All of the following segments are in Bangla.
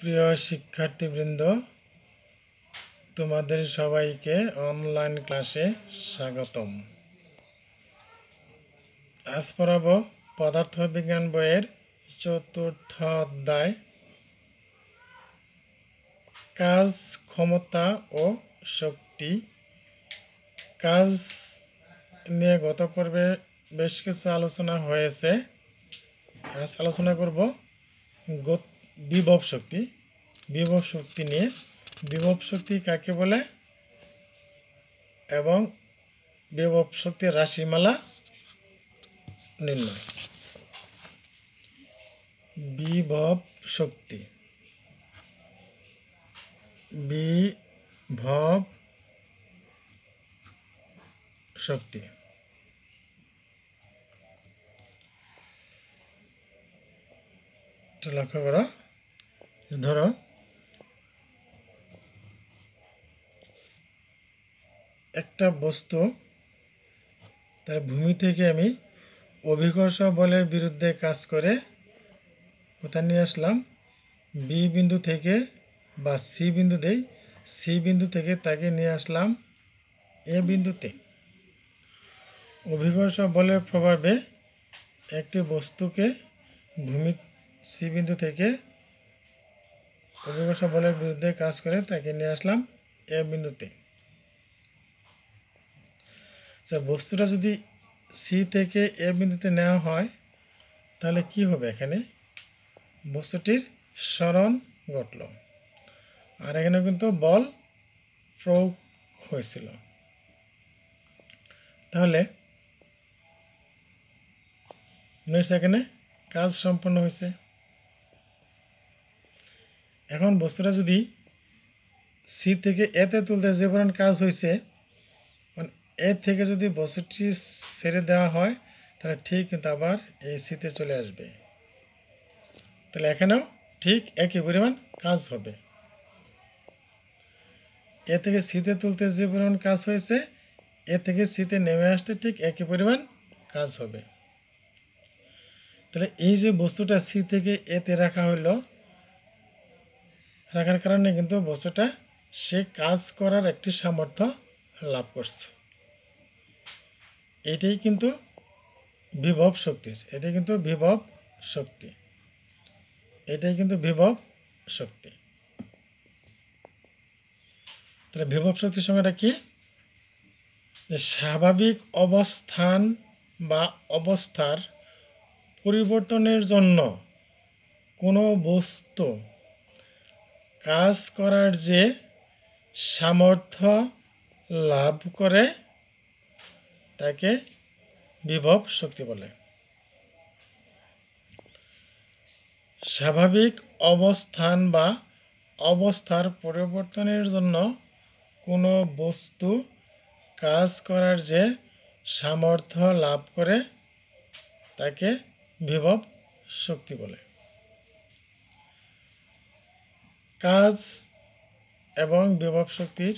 প্রিয় শিক্ষার্থীবৃন্দ তোমাদের সবাইকে অনলাইন ক্লাসে স্বাগতম আজ পড়াব পদার্থবিজ্ঞান বইয়ের চতুর্থ অধ্যায় কাজ ক্ষমতা ও শক্তি কাজ নিয়ে গত পর্বে বেশ কিছু আলোচনা হয়েছে আজ আলোচনা করব গত বিভব শক্তি বিভব শক্তি নিয়ে বিভব শক্তি কাকে বলে এবং বিভব শক্তি রাশিমালা নির্ণয় বিভব শক্তি বিভব শক্তি লক্ষ্য করো ধরো একটা বস্তু তার ভূমি থেকে আমি অভিকর্ষ বলের বিরুদ্ধে কাজ করে কোথায় নিয়ে আসলাম বি বিন্দু থেকে বা সি বিন্দু দেই সি বিন্দু থেকে তাকে নিয়ে আসলাম এ বিন্দুতে অভিকর্ষ বলের প্রভাবে একটি বস্তুকে ভূমি সি বিন্দু থেকে অভিবাসা বলের বিরুদ্ধে কাজ করে তাকে নিয়ে আসলাম এ বিন্দুতে আচ্ছা, বস্তুটা যদি সি থেকে এ বিন্দুতে নেওয়া হয় তাহলে কি হবে এখানে বস্তুটির স্মরণ ঘটল আর এখানে কিন্তু বল প্রয়োগ হয়েছিল তাহলে এখানে কাজ সম্পন্ন হয়েছে এখন বস্তুটা যদি সি থেকে এতে তুলতে যে পরিমাণ কাজ হয়েছে এ থেকে যদি বস্তুটি ছেড়ে দেওয়া হয় তাহলে ঠিক কিন্তু আবার এই সিতে চলে আসবে তাহলে এখানেও ঠিক একই পরিমাণ কাজ হবে এ থেকে সিতে তুলতে যে পরিমাণ কাজ হয়েছে এ থেকে সিতে নেমে আসতে ঠিক একই পরিমাণ কাজ হবে তাহলে এই যে বস্তুটা সি থেকে এতে রাখা হলো রাখার কারণে কিন্তু বস্তুটা সে কাজ করার একটি সামর্থ্য লাভ করছে এটাই কিন্তু বিভব শক্তি এটাই কিন্তু বিভব শক্তি এটাই কিন্তু বিভব শক্তি তাহলে বিভব শক্তির সংজ্ঞাটা কি যে স্বাভাবিক অবস্থান বা অবস্থার পরিবর্তনের জন্য কোনো বস্তু কাজ করার যে সামর্থ্য লাভ করে তাকে বিভব শক্তি বলে স্বাভাবিক অবস্থান বা অবস্থার পরিবর্তনের জন্য কোনো বস্তু কাজ করার যে সামর্থ্য লাভ করে তাকে বিভব শক্তি বলে কাজ এবং বিভব শক্তির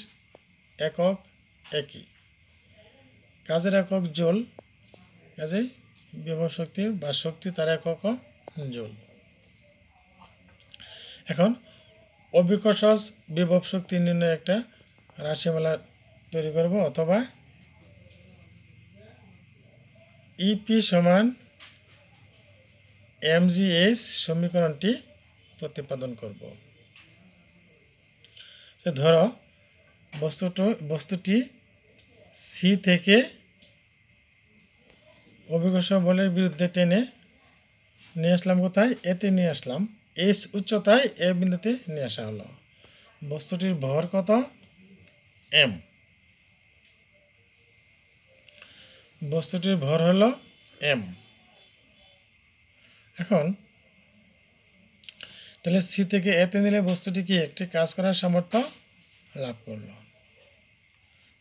একক একই কাজের একক জল কাজে বিভব শক্তি বা শক্তি তার একক জল এখন অভিকসজ বিভব শক্তি নির্ণয় একটা রাশিমালা তৈরি করব অথবা ইপি e সমান এমজিএস সমীকরণটি প্রতিপাদন করব ধরো বস্তুটো বস্তুটি সি থেকে অভিকর্ষ বলের বিরুদ্ধে টেনে নিয়ে আসলাম কোথায় এতে নিয়ে আসলাম এস উচ্চতায় এ বিন্দুতে নিয়ে আসা হলো বস্তুটির ভর কত এম বস্তুটির ভর হলো এম এখন তাহলে সি থেকে এতে নিলে বস্তুটি কি একটি কাজ করার সামর্থ্য লাভ করলো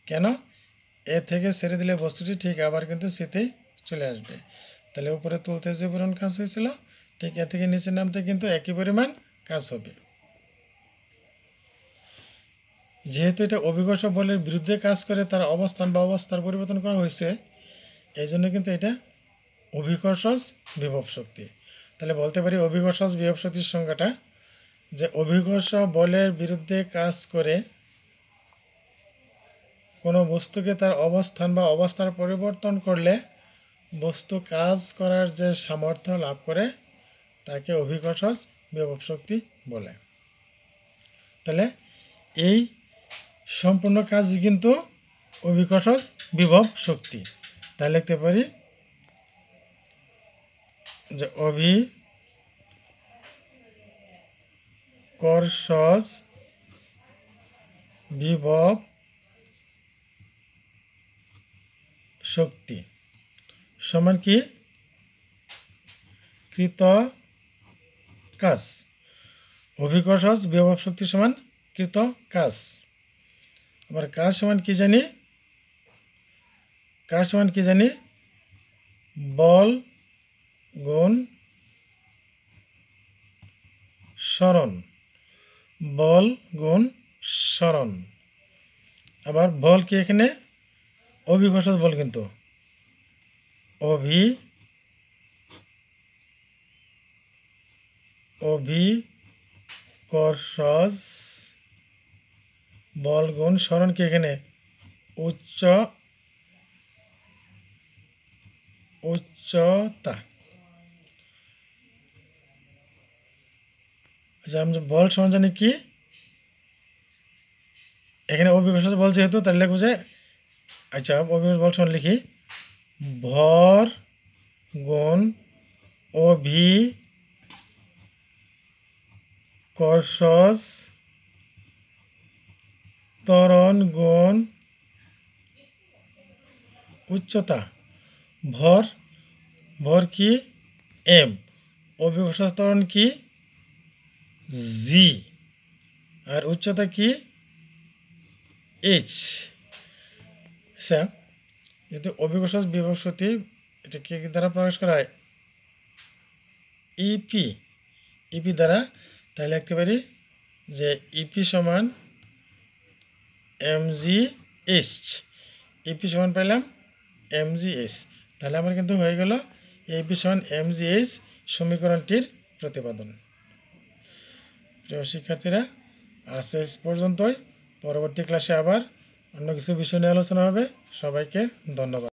কেন এ থেকে ছেড়ে দিলে বস্তুটি ঠিক আবার কিন্তু সিতেই চলে আসবে তাহলে উপরে তুলতে যে পরিমাণ কাজ হয়েছিল ঠিক এ থেকে নিচে নামতে কিন্তু একই পরিমাণ কাজ হবে যেহেতু এটা অভিকর্ষ বলের বিরুদ্ধে কাজ করে তার অবস্থান বা অবস্থার পরিবর্তন করা হয়েছে এই জন্য কিন্তু এটা অভিকর্ষ বিভব শক্তি তাহলে বলতে পারি অভিঘর্ষ বিয়োগ সংখ্যাটা যে অভিঘর্ষ বলের বিরুদ্ধে কাজ করে কোনো বস্তুকে তার অবস্থান বা অবস্থার পরিবর্তন করলে বস্তু কাজ করার যে সামর্থ্য লাভ করে তাকে অভিকর্ষজ বিভবশক্তি বলে তাহলে এই সম্পূর্ণ কাজ কিন্তু অভিকর্ষজ বিভব শক্তি তাই লিখতে পারি যে অভি করসস বিভব শক্তি সমান কি কৃত কাজ অভিকর্ষজ বিভব শক্তি সমান কৃত কাজ আবার কাজ সমান কি জানি কাজ সমান কি জানি বল গুণ স্মরণ বল গুণ স্মরণ আবার বল কি এখানে অভিঘোষক বল কিন্তু অভি অভিকর্ষজ বল গুণ স্মরণ কি এখানে উচ্চ উচ্চতা বল সমান জানি কি এখানে অভিজ্ঞ বল যেহেতু তাহলে লিখবো যে আচ্ছা অভিজ্ঞ বল সমান লিখি ভর গুণ অভি কর্ষস তরণ গুণ উচ্চতা ভর ভর কি এম অভিকর্ষ তরণ কি জি আর উচ্চতা কি এইচ আচ্ছা যদি অভিকর্ষ বিভক্তি এটা কে দ্বারা প্রকাশ করা হয় ইপি e ইপি e দ্বারা তাহলে লিখতে পারি যে ইপি e সমান এম জি এইচ ইপি সমান পাইলাম এম জি এইচ তাহলে আমার কিন্তু হয়ে গেল ইপি সমান এম জি এইচ সমীকরণটির প্রতিপাদন প্রিয় শিক্ষার্থীরা আজ শেষ পর্যন্তই পরবর্তী ক্লাসে আবার অন্য কিছু বিষয় নিয়ে আলোচনা হবে সবাইকে ধন্যবাদ